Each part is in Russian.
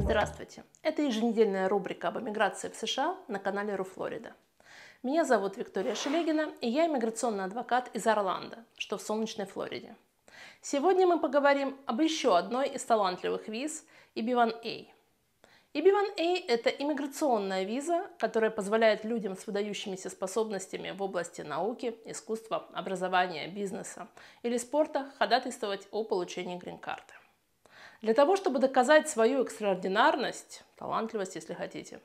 Здравствуйте! Это еженедельная рубрика об эмиграции в США на канале Ру Флорида. Меня зовут Виктория Шелегина, и я иммиграционный адвокат из Орландо, что в солнечной Флориде. Сегодня мы поговорим об еще одной из талантливых виз –– EB1A. EB1A – это иммиграционная виза, которая позволяет людям с выдающимися способностями в области науки, искусства, образования, бизнеса или спорта ходатайствовать о получении грин-карты. Для того, чтобы доказать свою экстраординарность, талантливость, если хотите,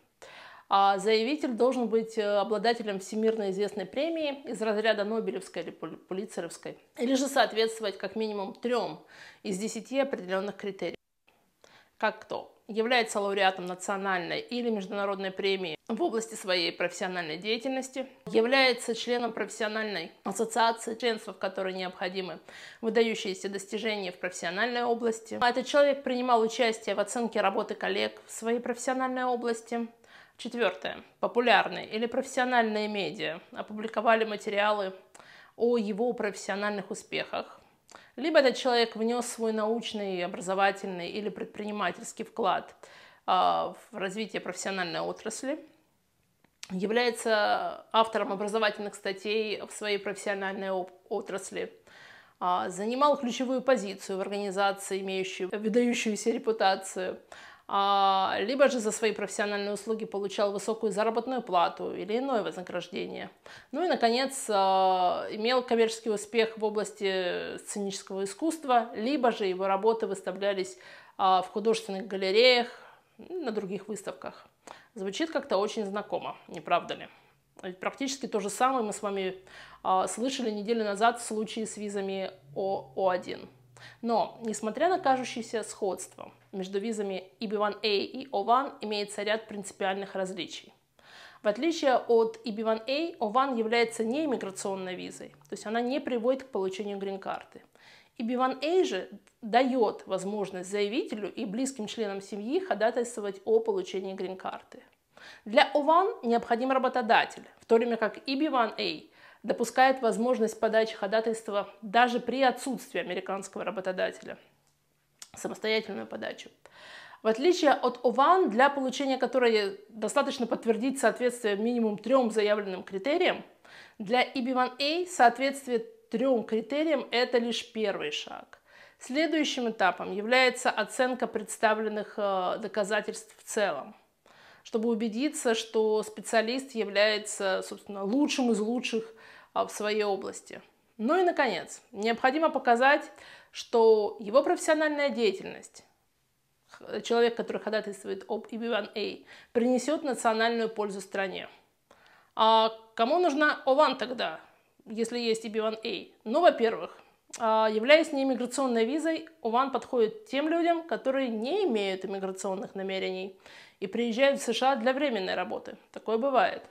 а заявитель должен быть э, обладателем всемирно известной премии из разряда Нобелевской или Пулицеровской, или же соответствовать как минимум трем из десяти определенных критериев. Как кто? является лауреатом национальной или международной премии в области своей профессиональной деятельности, является членом профессиональной ассоциации, членства в которой необходимы выдающиеся достижения в профессиональной области. А этот человек принимал участие в оценке работы коллег в своей профессиональной области, Четвертое. Популярные или профессиональные медиа опубликовали материалы о его профессиональных успехах, либо этот человек внес свой научный, образовательный или предпринимательский вклад а, в развитие профессиональной отрасли, является автором образовательных статей в своей профессиональной отрасли, а, занимал ключевую позицию в организации, имеющей выдающуюся репутацию – а, либо же за свои профессиональные услуги получал высокую заработную плату или иное вознаграждение. Ну и, наконец, а, имел коммерческий успех в области сценического искусства, либо же его работы выставлялись а, в художественных галереях, на других выставках. Звучит как-то очень знакомо, не правда ли? Ведь практически то же самое мы с вами слышали неделю назад в случае с визами ООО 1 но, несмотря на кажущееся сходство, между визами EB1A и O1 а имеется ряд принципиальных различий. В отличие от EB1A, O1 а, является не иммиграционной визой, то есть она не приводит к получению грин-карты. EB1A а же дает возможность заявителю и близким членам семьи ходатайствовать о получении грин-карты. Для O1 необходим работодатель, в то время как EB1A допускает возможность подачи ходатайства даже при отсутствии американского работодателя, самостоятельную подачу. В отличие от ОВАН, для получения которой достаточно подтвердить соответствие минимум трем заявленным критериям, для EB1A а соответствие трем критериям – это лишь первый шаг. Следующим этапом является оценка представленных э, доказательств в целом – чтобы убедиться, что специалист является, собственно, лучшим из лучших а, в своей области. Ну и, наконец, необходимо показать, что его профессиональная деятельность, человек, который ходатайствует об EB1A, а, принесет национальную пользу стране. А кому нужна ОВАН тогда, если есть EB1A? А? Ну, во-первых, а, являясь неиммиграционной визой, УВАН подходит тем людям, которые не имеют иммиграционных намерений и приезжают в США для временной работы. Такое бывает.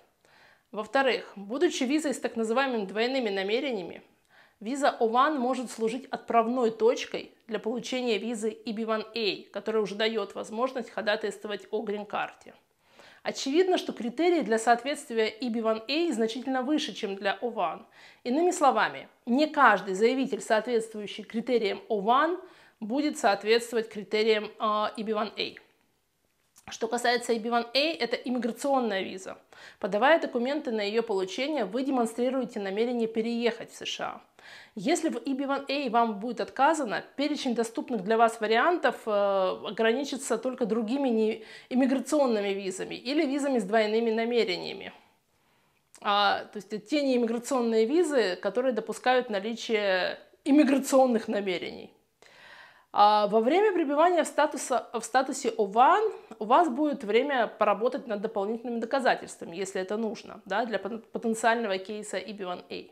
Во-вторых, будучи визой с так называемыми двойными намерениями, виза ОВАН может служить отправной точкой для получения визы EB1A, которая уже дает возможность ходатайствовать о грин-карте. Очевидно, что критерии для соответствия EB1A значительно выше, чем для O1. Иными словами, не каждый заявитель, соответствующий критериям O1, будет соответствовать критериям э, EB1A. Что касается eb 1 a это иммиграционная виза. Подавая документы на ее получение, вы демонстрируете намерение переехать в США. Если в EB1A а вам будет отказано, перечень доступных для вас вариантов э, ограничится только другими не иммиграционными визами или визами с двойными намерениями. А, то есть те неиммиграционные визы, которые допускают наличие иммиграционных намерений. А, во время пребывания в, статуса, в статусе ОВАН у вас будет время поработать над дополнительными доказательствами, если это нужно, да, для потенциального кейса EB1A.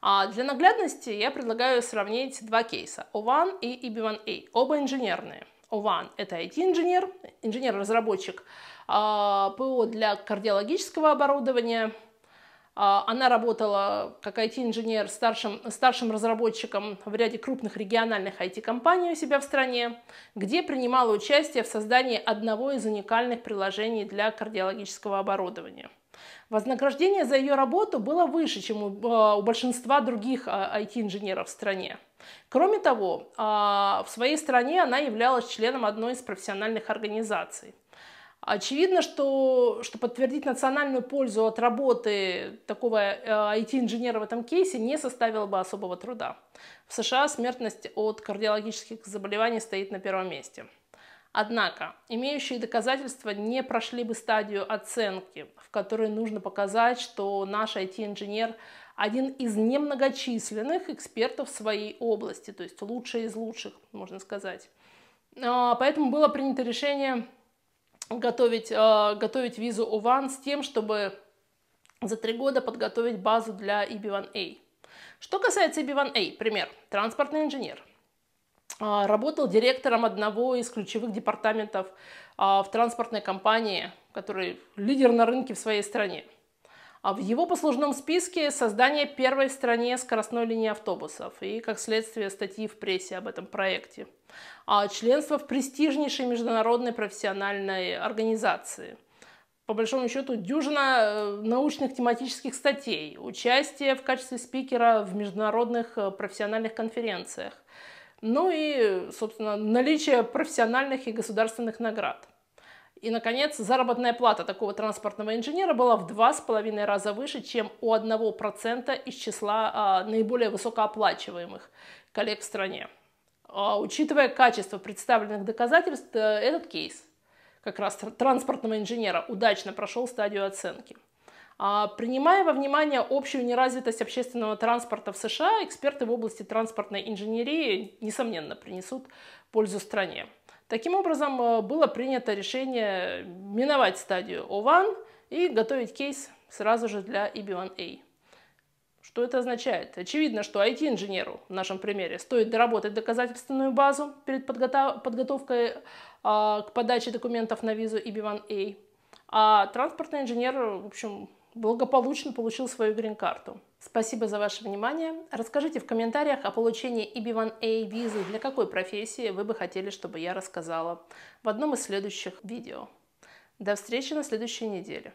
А. а для наглядности я предлагаю сравнить два кейса, O1 и EB1A, а. оба инженерные. O1 – это IT-инженер, инженер-разработчик, а, ПО для кардиологического оборудования – а, она работала как IT-инженер старшим, старшим разработчиком в ряде крупных региональных IT-компаний у себя в стране, где принимала участие в создании одного из уникальных приложений для кардиологического оборудования. Вознаграждение за ее работу было выше, чем у, а, у большинства других IT-инженеров а, в стране. Кроме того, в своей стране она являлась членом одной из профессиональных организаций. Очевидно, что, что подтвердить национальную пользу от работы такого IT-инженера э, в этом кейсе не составило бы особого труда. В США смертность от кардиологических заболеваний стоит на первом месте. Однако, имеющие доказательства не прошли бы стадию оценки, в которой нужно показать, что наш IT-инженер один из немногочисленных экспертов в своей области, то есть лучший из лучших, можно сказать. А, поэтому было принято решение готовить, э, готовить визу O1 с тем, чтобы за три года подготовить базу для EB1A. Что касается EB1A, пример, транспортный инженер, э, работал директором одного из ключевых департаментов э, в транспортной компании, который лидер на рынке в своей стране – а в его послужном списке создание первой в стране скоростной линии автобусов и, как следствие, статьи в прессе об этом проекте. А членство в престижнейшей международной профессиональной организации. По большому счету, дюжина э, научных тематических статей, участие в качестве спикера в международных э, профессиональных конференциях, ну и, собственно, наличие профессиональных и государственных наград – и, наконец, заработная плата такого транспортного инженера была в два с половиной раза выше, чем у одного процента из числа а, наиболее высокооплачиваемых коллег в стране. А, учитывая качество представленных доказательств, э, этот кейс как раз транспортного инженера удачно прошел стадию оценки. А, принимая во внимание общую неразвитость общественного транспорта в США, эксперты в области транспортной инженерии, несомненно, принесут пользу стране. Таким образом, э, было принято решение миновать стадию O1 и готовить кейс сразу же для EB1A. Что это означает? Очевидно, что IT-инженеру в нашем примере стоит доработать доказательственную базу перед подготов подготовкой э, к подаче документов на визу EB1A, а транспортный инженер, в общем, благополучно получил свою грин-карту. Спасибо за ваше внимание. Расскажите в комментариях о получении EB1A визы для какой профессии вы бы хотели, чтобы я рассказала в одном из следующих видео. До встречи на следующей неделе.